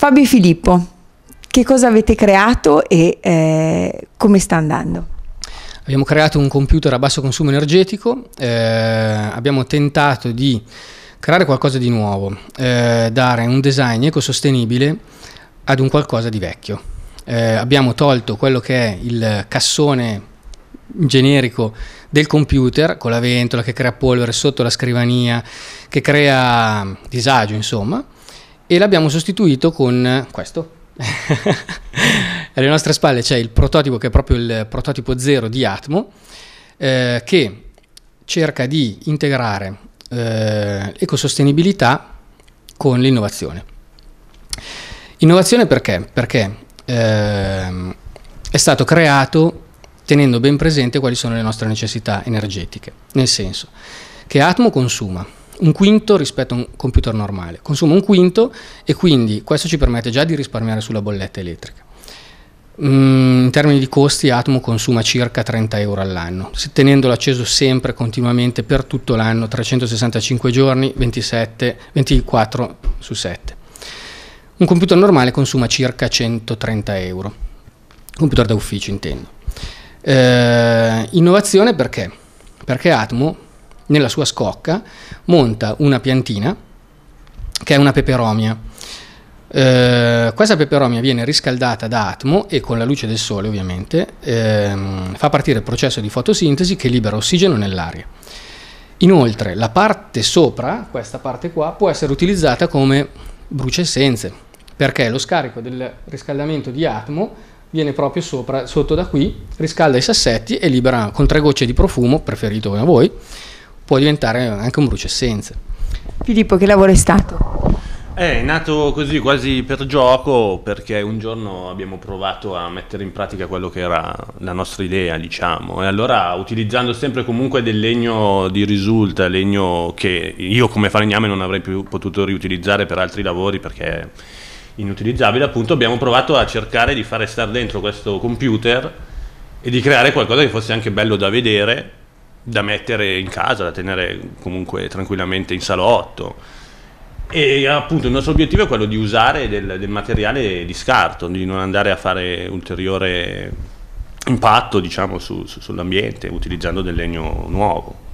Fabio e Filippo, che cosa avete creato e eh, come sta andando? Abbiamo creato un computer a basso consumo energetico, eh, abbiamo tentato di creare qualcosa di nuovo, eh, dare un design ecosostenibile ad un qualcosa di vecchio. Eh, abbiamo tolto quello che è il cassone generico del computer con la ventola che crea polvere sotto la scrivania, che crea disagio, insomma, e l'abbiamo sostituito con questo. Alle nostre spalle c'è il prototipo che è proprio il prototipo zero di Atmo eh, che cerca di integrare eh, ecosostenibilità con l'innovazione. Innovazione perché? Perché eh, è stato creato tenendo ben presente quali sono le nostre necessità energetiche, nel senso che Atmo consuma un quinto rispetto a un computer normale, consuma un quinto e quindi questo ci permette già di risparmiare sulla bolletta elettrica. Mm, in termini di costi Atmo consuma circa 30 euro all'anno, tenendolo acceso sempre continuamente per tutto l'anno, 365 giorni, 27, 24 su 7. Un computer normale consuma circa 130 euro, computer da ufficio intendo. Eh, innovazione perché? Perché Atmo nella sua scocca monta una piantina che è una peperomia. Eh, questa peperomia viene riscaldata da atmo e con la luce del sole ovviamente ehm, fa partire il processo di fotosintesi che libera ossigeno nell'aria. Inoltre la parte sopra, questa parte qua, può essere utilizzata come brucessenze perché lo scarico del riscaldamento di atmo viene proprio sopra, sotto da qui, riscalda i sassetti e libera con tre gocce di profumo, preferito da voi, può diventare anche un bruciessenza. Filippo, che lavoro è stato? Eh, è nato così quasi per gioco perché un giorno abbiamo provato a mettere in pratica quello che era la nostra idea, diciamo, e allora utilizzando sempre comunque del legno di risulta, legno che io come falegname non avrei più potuto riutilizzare per altri lavori perché è inutilizzabile, appunto abbiamo provato a cercare di fare star dentro questo computer e di creare qualcosa che fosse anche bello da vedere da mettere in casa, da tenere comunque tranquillamente in salotto. E appunto il nostro obiettivo è quello di usare del, del materiale di scarto, di non andare a fare ulteriore impatto diciamo, su, su, sull'ambiente utilizzando del legno nuovo.